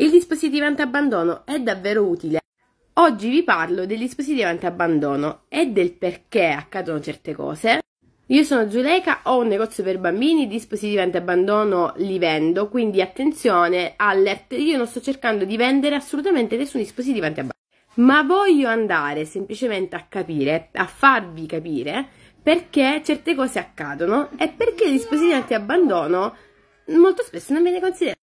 Il dispositivo antiabbandono è davvero utile. Oggi vi parlo del dispositivo antiabbandono e del perché accadono certe cose. Io sono Giuleca, ho un negozio per bambini, dispositivi antiabbandono li vendo, quindi attenzione, alert, io non sto cercando di vendere assolutamente nessun dispositivo antiabbandono. Ma voglio andare semplicemente a capire, a farvi capire perché certe cose accadono e perché il dispositivo antiabbandono molto spesso non viene considerato.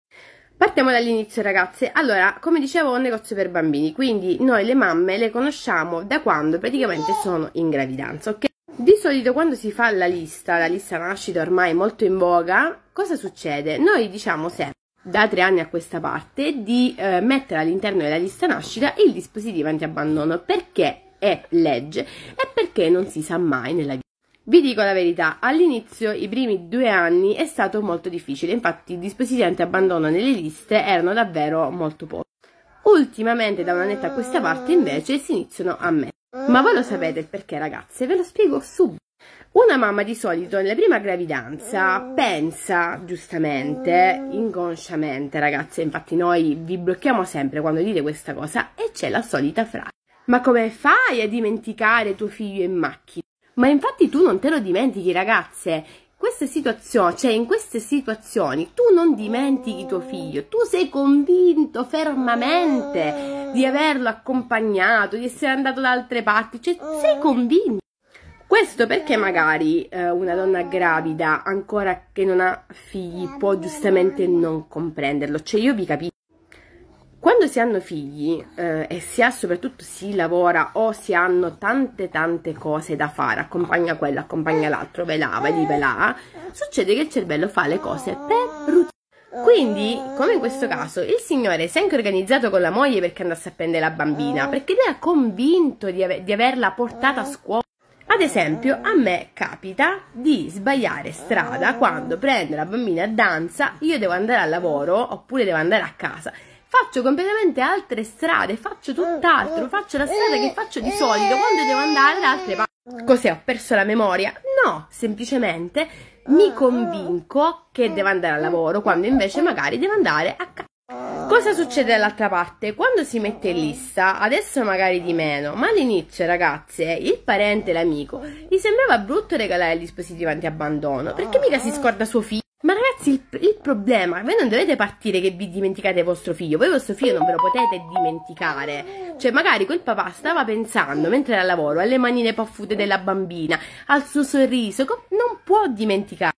Partiamo dall'inizio ragazze, allora come dicevo è un negozio per bambini, quindi noi le mamme le conosciamo da quando praticamente sono in gravidanza, ok? Di solito quando si fa la lista, la lista nascita ormai molto in voga, cosa succede? Noi diciamo sempre da tre anni a questa parte di eh, mettere all'interno della lista nascita il dispositivo antiabbandono perché è legge e perché non si sa mai nella vita. Vi dico la verità, all'inizio i primi due anni è stato molto difficile, infatti i dispositivi abbandono nelle liste erano davvero molto pochi. Ultimamente da un annetto a questa parte invece si iniziano a mettere. Ma voi lo sapete il perché ragazze, ve lo spiego subito. Una mamma di solito nella prima gravidanza pensa giustamente, inconsciamente ragazze, infatti noi vi blocchiamo sempre quando dite questa cosa e c'è la solita frase. Ma come fai a dimenticare tuo figlio in macchina? Ma infatti tu non te lo dimentichi, ragazze. Queste situazioni, cioè in queste situazioni tu non dimentichi tuo figlio, tu sei convinto fermamente di averlo accompagnato, di essere andato da altre parti, cioè sei convinto. Questo perché magari eh, una donna gravida ancora che non ha figli può giustamente non comprenderlo, cioè io vi capisco. Quando si hanno figli eh, e si ha soprattutto si lavora o si hanno tante tante cose da fare, accompagna quello, accompagna l'altro, ve là, vai lì, ve là, succede che il cervello fa le cose per routine. Quindi, come in questo caso, il signore si è anche organizzato con la moglie perché andasse a prendere la bambina, perché lui ha convinto di, ave- di averla portata a scuola. Ad esempio, a me capita di sbagliare strada quando prendo la bambina a danza, io devo andare al lavoro oppure devo andare a casa faccio completamente altre strade, faccio tutt'altro, eh, eh, faccio la strada che eh, faccio di solito quando devo andare da altre parti. Cos'è? Ho perso la memoria? No, semplicemente mi ah, ah. convinco che devo andare al lavoro quando invece magari devo andare a casa. Cosa succede dall'altra parte? Quando si mette in lista, adesso magari di meno, ma all'inizio ragazze, il parente, l'amico, gli sembrava brutto regalare il dispositivo anti-abbandono, perché mica si scorda suo figlio? Ma ragazzi, il, il problema voi non dovete partire che vi dimenticate vostro figlio, voi vostro figlio non ve lo potete dimenticare. Cioè, magari quel papà stava pensando, mentre era al lavoro, alle manine paffute della bambina, al suo sorriso, non può dimenticare.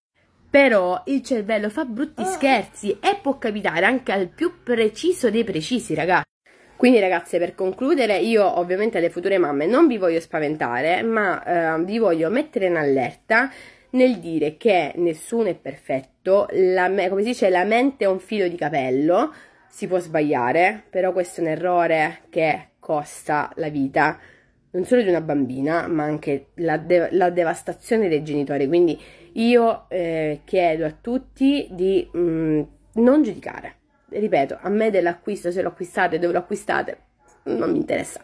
Però il cervello fa brutti scherzi e può capitare anche al più preciso dei precisi, ragazzi. Quindi ragazze, per concludere, io ovviamente alle future mamme non vi voglio spaventare, ma eh, vi voglio mettere in allerta nel dire che nessuno è perfetto, la, come si dice, la mente è un filo di capello, si può sbagliare, però questo è un errore che costa la vita non solo di una bambina, ma anche la, de- la devastazione dei genitori. Quindi io eh, chiedo a tutti di mh, mm, non giudicare. Ripeto, a me dell'acquisto, se lo acquistate, dove lo acquistate, non mi interessa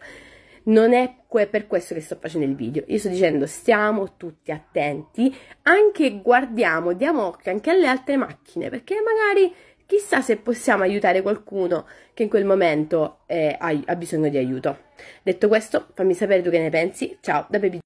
non è per questo che sto facendo il video. Io sto dicendo stiamo tutti attenti, anche guardiamo, diamo occhio anche alle altre macchine, perché magari chissà se possiamo aiutare qualcuno che in quel momento eh, ha, bisogno di aiuto. Detto questo, fammi sapere tu che ne pensi. Ciao da Baby